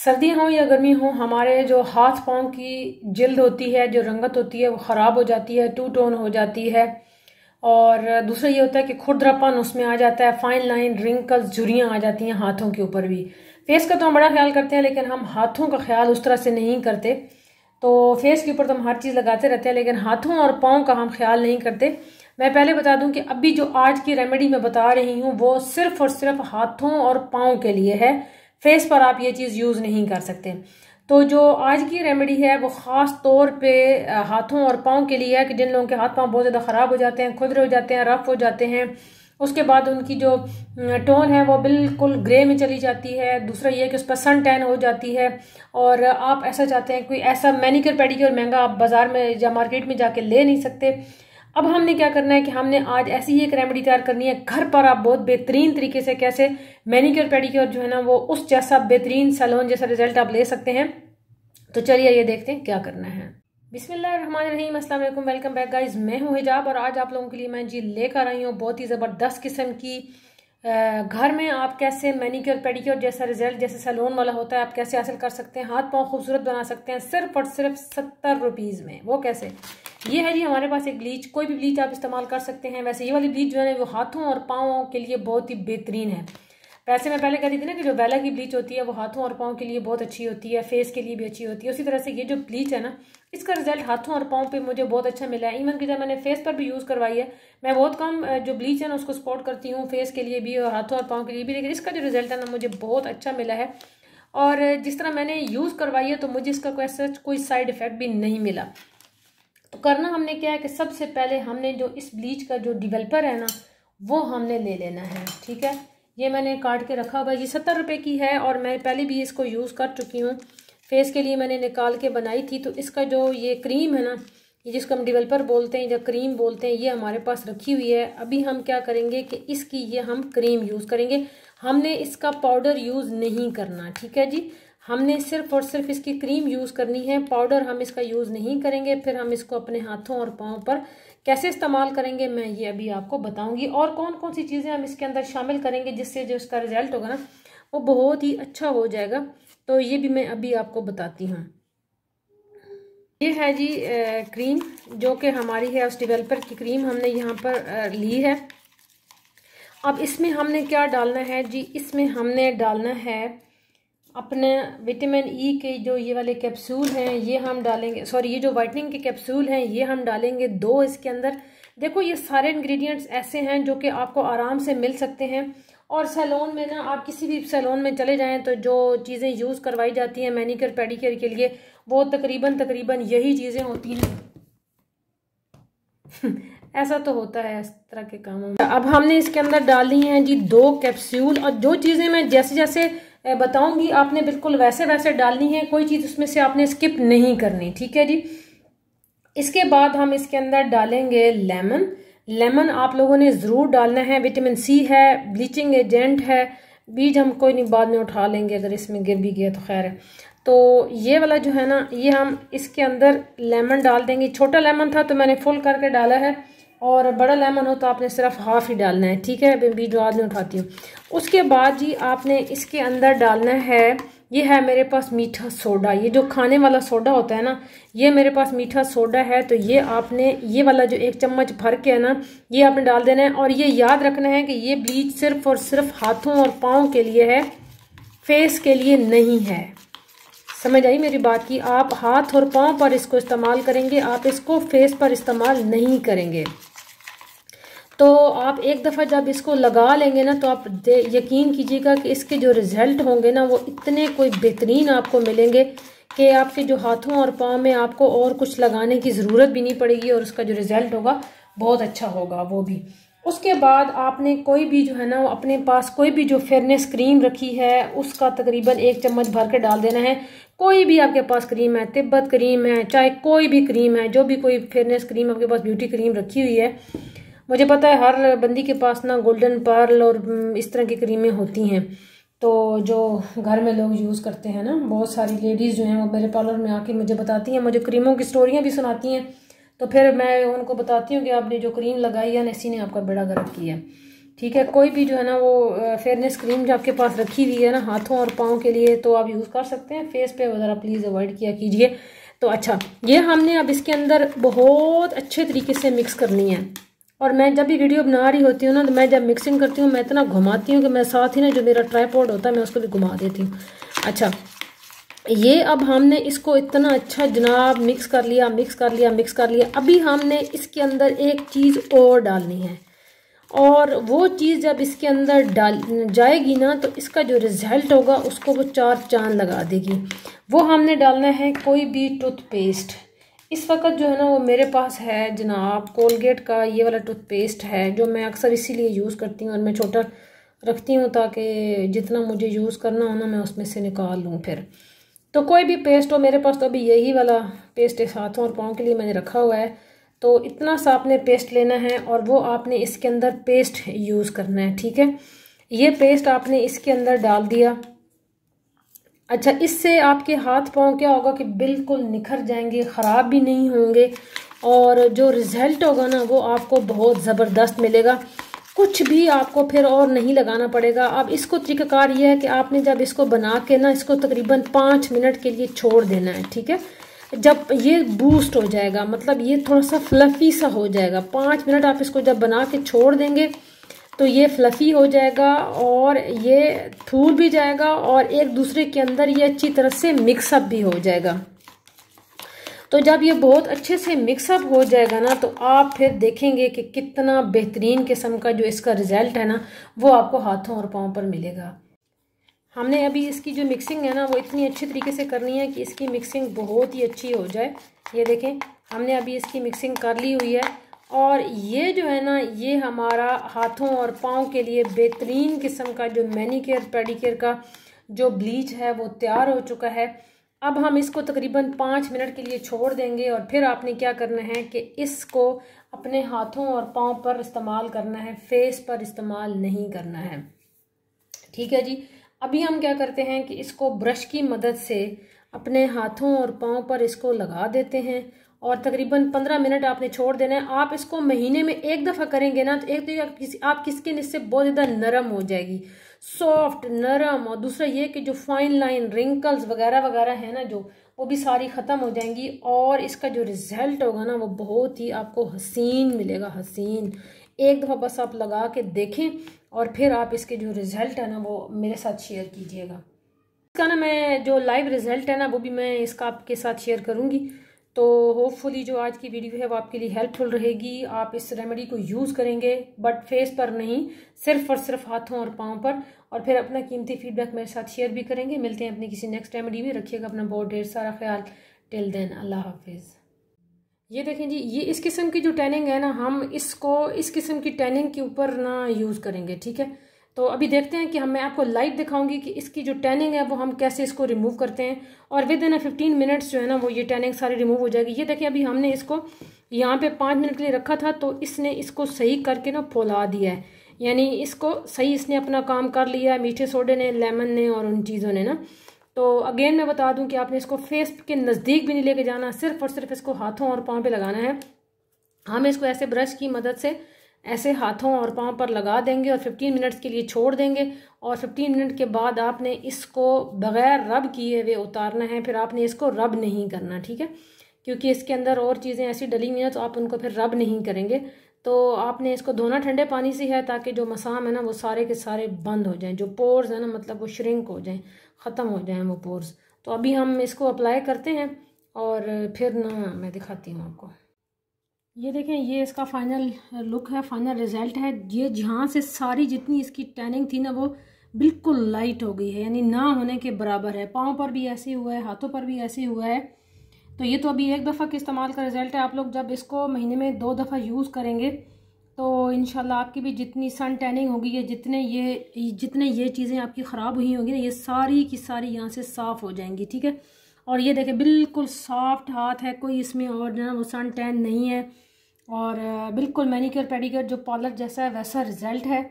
सर्दी हो या गर्मी हो हमारे जो हाथ पाँव की जल्द होती है जो रंगत होती है वो ख़राब हो जाती है टू टोन हो जाती है और दूसरा ये होता है कि खुरदरापन उसमें आ जाता है फाइन लाइन रिंकल्स झुरियाँ आ जाती हैं हाथों के ऊपर भी फेस का तो हम बड़ा ख्याल करते हैं लेकिन हम हाथों का ख्याल उस तरह से नहीं करते तो फेस के ऊपर तो हम हर चीज़ लगाते रहते हैं लेकिन हाथों और पाँव का हम ख्याल नहीं करते मैं पहले बता दूं कि अभी जो आज की रेमेडी मैं बता रही हूँ वो सिर्फ़ और सिर्फ हाथों और पाँव के लिए है फेस पर आप ये चीज़ यूज़ नहीं कर सकते तो जो आज की रेमेडी है वो ख़ास तौर पे हाथों और पाँव के लिए है कि जिन लोगों के हाथ पाँव बहुत ज़्यादा ख़राब हो जाते हैं खुदरे हो जाते हैं रफ़ हो जाते हैं उसके बाद उनकी जो टोन है वो बिल्कुल ग्रे में चली जाती है दूसरा ये कि उस पर सन टैन हो जाती है और आप ऐसा चाहते हैं कोई ऐसा मैनिक्योर पेडिक्योर महंगा आप बाज़ार में या मार्केट में जाके ले नहीं सकते अब हमने क्या करना है कि हमने आज ऐसी ही एक रेमेडी तैयार करनी है घर पर आप बहुत बेहतरीन तरीके से कैसे मैनिक्योर पेडिक्योर जो है ना वो उस जैसा बेहतरीन सैलोन जैसा रिजल्ट आप ले सकते हैं तो चलिए ये देखते हैं क्या करना है बिसमीम अल्लाम वेलकम बैक गाइज मैं हूँ हिजाब और आज आप लोगों के लिए मैं जी लेकर आई हूँ बहुत ही ज़बरदस्त किस्म की घर में आप कैसे मैनिक्योर पेडिक्योर जैसा रिजल्ट जैसे सैलून वाला होता है आप कैसे हासिल कर सकते हैं हाथ पाँव खूबसूरत बना सकते हैं सिर्फ और सिर्फ सत्तर रुपीज़ में वो कैसे ये है जी हमारे पास एक ब्लीच कोई भी ब्लीच आप इस्तेमाल कर सकते हैं वैसे ये वाली ब्लीच जो है वो हाथों और पाँव के लिए बहुत ही बेहतरीन है वैसे मैं पहले कहती थी ना कि जो वेला की ब्लीच होती है वो हाथों और पाँव के लिए बहुत अच्छी होती है फेस के लिए भी अच्छी होती है उसी तरह से ये जो ब्लीच है ना इसका रिजल्ट हाथों और पाँव पे मुझे बहुत अच्छा मिला है इवन की जब मैंने फेस पर भी यूज़ करवाई है मैं बहुत कम जो ब्लीच है ना उसको सपोर्ट करती हूँ फेस के लिए भी और हाथों और पाँव के लिए भी लेकिन इसका जो रिजल्ट है ना मुझे बहुत अच्छा मिला है और जिस तरह मैंने यूज़ करवाई है तो मुझे इसका सच कोई साइड इफ़ेक्ट भी नहीं मिला तो करना हमने क्या है कि सबसे पहले हमने जो इस ब्लीच का जो डिवेल्पर है ना वो हमने ले लेना है ठीक है ये मैंने काट के रखा हुआ ये सत्तर रुपये की है और मैं पहले भी इसको यूज़ कर चुकी हूँ फेस के लिए मैंने निकाल के बनाई थी तो इसका जो ये क्रीम है ना ये जिसको हम डिवेल्पर बोलते हैं या क्रीम बोलते हैं ये हमारे पास रखी हुई है अभी हम क्या करेंगे कि इसकी ये हम क्रीम यूज़ करेंगे हमने इसका पाउडर यूज़ नहीं करना ठीक है जी हमने सिर्फ और सिर्फ इसकी क्रीम यूज़ करनी है पाउडर हम इसका यूज़ नहीं करेंगे फिर हम इसको अपने हाथों और पाँव पर कैसे इस्तेमाल करेंगे मैं ये अभी आपको बताऊंगी और कौन कौन सी चीज़ें हम इसके अंदर शामिल करेंगे जिससे जो इसका रिजल्ट होगा ना वो बहुत ही अच्छा हो जाएगा तो ये भी मैं अभी आपको बताती हूँ ये है जी ए, क्रीम जो कि हमारी है उस डिवेलपर की क्रीम हमने यहाँ पर ए, ली है अब इसमें हमने क्या डालना है जी इसमें हमने डालना है अपने विटामिन ई e के जो ये वाले कैप्सूल हैं ये हम डालेंगे सॉरी ये जो वाइटनिंग के कैप्सूल हैं ये हम डालेंगे दो इसके अंदर देखो ये सारे इंग्रेडिएंट्स ऐसे हैं जो कि आपको आराम से मिल सकते हैं और सैलून में ना आप किसी भी सैलून में चले जाएं तो जो चीज़ें यूज़ करवाई जाती हैं मैनिक्योर पेडिक्योर के लिए वो तकरीबन तकरीबन यही चीज़ें होती हैं ऐसा तो होता है इस तरह के कामों में अब हमने इसके अंदर डाली हैं जी दो कैप्सूल और जो चीज़ें मैं जैसे जैसे बताऊंगी आपने बिल्कुल वैसे वैसे डालनी है कोई चीज़ उसमें से आपने स्किप नहीं करनी ठीक है जी इसके बाद हम इसके अंदर डालेंगे लेमन लेमन आप लोगों ने ज़रूर डालना है विटामिन सी है ब्लीचिंग एजेंट है बीज हम कोई नहीं बाद में उठा लेंगे अगर इसमें गिर भी गया तो खैर है तो ये वाला जो है ना ये हम इसके अंदर लेमन डाल देंगे छोटा लेमन था तो मैंने फुल करके डाला है और बड़ा लेमन हो तो आपने सिर्फ हाफ़ ही डालना है ठीक है मैं बीज बाद में उठाती हूँ उसके बाद जी आपने इसके अंदर डालना है ये है मेरे पास मीठा सोडा ये जो खाने वाला सोडा होता है ना ये मेरे पास मीठा सोडा है तो ये आपने ये वाला जो एक चम्मच भर के है ना ये आपने डाल देना है और ये याद रखना है कि ये ब्लीच सिर्फ और सिर्फ हाथों और पाँव के लिए है फेस के लिए नहीं है समझ आई मेरी बात की आप हाथ और पाँव पर इसको इस्तेमाल करेंगे आप इसको फेस पर इस्तेमाल नहीं करेंगे तो आप एक दफ़ा जब इसको लगा लेंगे ना तो आप यकीन कीजिएगा कि इसके जो रिज़ल्ट होंगे ना वो इतने कोई बेहतरीन आपको मिलेंगे कि आपके जो हाथों और पाँव में आपको और कुछ लगाने की ज़रूरत भी नहीं पड़ेगी और उसका जो रिज़ल्ट होगा बहुत अच्छा होगा वो भी उसके बाद आपने कोई भी जो है ना अपने पास कोई भी जो फेयरनेस क्रीम रखी है उसका तकरीबन एक चम्मच भर के डाल देना है कोई भी आपके पास क्रीम है तिब्बत क्रीम है चाहे कोई भी क्रीम है जो भी कोई फेयरनेस क्रीम आपके पास ब्यूटी क्रीम रखी हुई है मुझे पता है हर बंदी के पास ना गोल्डन पर्ल और हम्म, इस तरह की क्रीमें होती हैं तो जो घर में लोग यूज़ करते हैं ना बहुत सारी लेडीज़ जो हैं वो मेरे पार्लर में आके मुझे बताती हैं मुझे क्रीमों की स्टोरियाँ भी सुनाती हैं तो फिर मैं उनको बताती हूँ कि आपने जो क्रीम लगाई है ना इसी ने आपका बेड़ा गर्क किया ठीक है कोई भी जो है ना वो फेयरनेस क्रीम जो आपके पास रखी हुई है ना हाथों और पाँव के लिए तो आप यूज़ कर सकते हैं फेस पे वग़ैरह प्लीज़ अवॉइड किया कीजिए तो अच्छा ये हमने अब इसके अंदर बहुत अच्छे तरीके से मिक्स करनी है और मैं जब भी वीडियो बना रही होती हूँ ना तो मैं जब मिक्सिंग करती हूँ मैं इतना घुमाती हूँ कि मैं साथ ही ना जो मेरा ट्राईपॉड होता है मैं उसको भी घुमा देती हूँ अच्छा ये अब हमने इसको इतना अच्छा जनाब मिक्स कर लिया मिक्स कर लिया मिक्स कर लिया अभी हमने इसके अंदर एक चीज़ और डालनी है और वो चीज़ जब इसके अंदर डाल जाएगी ना तो इसका जो रिज़ल्ट होगा उसको वो चार चांद लगा देगी वो हमने डालना है कोई भी टूथपेस्ट इस वक्त जो है ना वो मेरे पास है जनाब कोलगेट का ये वाला टूथपेस्ट है जो मैं अक्सर इसीलिए यूज़ करती हूँ और मैं छोटा रखती हूँ ताकि जितना मुझे यूज़ करना हो ना मैं उसमें से निकाल लूँ फिर तो कोई भी पेस्ट हो मेरे पास तो अभी यही वाला पेस्ट है हाथों और पाँव के लिए मैंने रखा हुआ है तो इतना सा आपने पेस्ट लेना है और वो आपने इसके अंदर पेस्ट यूज़ करना है ठीक है ये पेस्ट आपने इसके अंदर डाल दिया अच्छा इससे आपके हाथ पाँव क्या होगा कि बिल्कुल निखर जाएंगे ख़राब भी नहीं होंगे और जो रिज़ल्ट होगा ना वो आपको बहुत ज़बरदस्त मिलेगा कुछ भी आपको फिर और नहीं लगाना पड़ेगा अब इसको तरीकाकार ये है कि आपने जब इसको बना के ना इसको तकरीबन पाँच मिनट के लिए छोड़ देना है ठीक है जब ये बूस्ट हो जाएगा मतलब ये थोड़ा सा फ्लफ़ी सा हो जाएगा पाँच मिनट आप इसको जब बना के छोड़ देंगे तो ये फ्लफ़ी हो जाएगा और ये थूल भी जाएगा और एक दूसरे के अंदर ये अच्छी तरह से मिक्सअप भी हो जाएगा तो जब ये बहुत अच्छे से मिक्सअप हो जाएगा ना तो आप फिर देखेंगे कि कितना बेहतरीन किस्म का जो इसका रिज़ल्ट है ना वो आपको हाथों और पाँव पर मिलेगा हमने अभी इसकी जो मिक्सिंग है ना वो इतनी अच्छी तरीके से करनी है कि इसकी मिक्सिंग बहुत ही अच्छी हो जाए ये देखें हमने अभी इसकी मिक्सिंग कर ली हुई है और ये जो है ना ये हमारा हाथों और पाँव के लिए बेहतरीन किस्म का जो मैनीकेयर पेडिकेयर का जो ब्लीच है वो तैयार हो चुका है अब हम इसको तकरीबन पाँच मिनट के लिए छोड़ देंगे और फिर आपने क्या करना है कि इसको अपने हाथों और पाँव पर इस्तेमाल करना है फेस पर इस्तेमाल नहीं करना है ठीक है जी अभी हम क्या करते हैं कि इसको ब्रश की मदद से अपने हाथों और पाँव पर इसको लगा देते हैं और तकरीबन पंद्रह मिनट आपने छोड़ देना है आप इसको महीने में एक दफ़ा करेंगे ना तो एक तो आप किसके आपकी स्किन इससे बहुत ज़्यादा नरम हो जाएगी सॉफ्ट नरम और दूसरा ये कि जो फाइन लाइन रिंकल्स वगैरह वगैरह है ना जो वो भी सारी ख़त्म हो जाएंगी और इसका जो रिज़ल्ट होगा ना वो बहुत ही आपको हसीन मिलेगा हसीन एक दफ़ा बस आप लगा के देखें और फिर आप इसके जो रिज़ल्ट है ना वो मेरे साथ शेयर कीजिएगा इसका ना मैं जो लाइव रिज़ल्ट है ना वो भी मैं इसका आपके साथ शेयर करूँगी तो होपफुली जो आज की वीडियो है वो आपके लिए हेल्पफुल रहेगी आप इस रेमेडी को यूज़ करेंगे बट फेस पर नहीं सिर्फ और सिर्फ हाथों और पाँव पर और फिर अपना कीमती फीडबैक मेरे साथ शेयर भी करेंगे मिलते हैं अपनी किसी नेक्स्ट रेमेडी में रखिएगा अपना बहुत ढेर सारा ख्याल टिल देन अल्लाह हाफिज़ ये देखें जी ये इस किस्म की जो टैनिंग है ना हम इसको इस किस्म की टैनिंग के ऊपर ना यूज़ करेंगे ठीक है तो अभी देखते हैं कि हम मैं आपको लाइव दिखाऊंगी कि इसकी जो टैनिंग है वो हम कैसे इसको रिमूव करते हैं और विद इन फिफ्टीन मिनट्स जो है ना वो ये टैनिंग सारी रिमूव हो जाएगी ये देखिए अभी हमने इसको यहाँ पे पाँच मिनट के लिए रखा था तो इसने इसको सही करके ना फौला दिया है यानी इसको सही इसने अपना काम कर लिया है मीठे सोडे ने लेमन ने और उन चीज़ों ने ना तो अगेन मैं बता दूँ कि आपने इसको फेस के नज़दीक भी नहीं लेके जाना सिर्फ और सिर्फ इसको हाथों और पाँव पे लगाना है हमें हाँ, इसको ऐसे ब्रश की मदद से ऐसे हाथों और पाँव पर लगा देंगे और 15 मिनट्स के लिए छोड़ देंगे और 15 मिनट के बाद आपने इसको बग़ैर रब किए हुए उतारना है फिर आपने इसको रब नहीं करना ठीक है क्योंकि इसके अंदर और चीज़ें ऐसी डली हुई हैं तो आप उनको फिर रब नहीं करेंगे तो आपने इसको धोना ठंडे पानी से है ताकि जो मसाम है ना वो सारे के सारे बंद हो जाएं जो पोर्स है ना मतलब वो श्रिंक हो जाएं ख़त्म हो जाएं वो पोर्स तो अभी हम इसको अप्लाई करते हैं और फिर ना मैं दिखाती हूँ आपको ये देखें ये इसका फाइनल लुक है फाइनल रिज़ल्ट है ये जहाँ से सारी जितनी इसकी टैनिंग थी ना वो बिल्कुल लाइट हो गई है यानी ना होने के बराबर है पाँव पर भी ऐसे हुआ है हाथों पर भी ऐसे हुआ है तो ये तो अभी एक दफ़ा के इस्तेमाल का रिज़ल्ट है आप लोग जब इसको महीने में दो दफ़ा यूज़ करेंगे तो इन आपकी भी जितनी सन टैनिंग होगी या जितने ये जितने ये चीज़ें आपकी ख़राब हुई होंगी ना ये सारी की सारी यहाँ से साफ़ हो जाएंगी ठीक है और ये देखें बिल्कुल सॉफ्ट हाथ है कोई इसमें और जो वो सन टैन नहीं है और बिल्कुल मैनीक्योर पेडिक्योर जो पॉलर जैसा है वैसा रिज़ल्ट है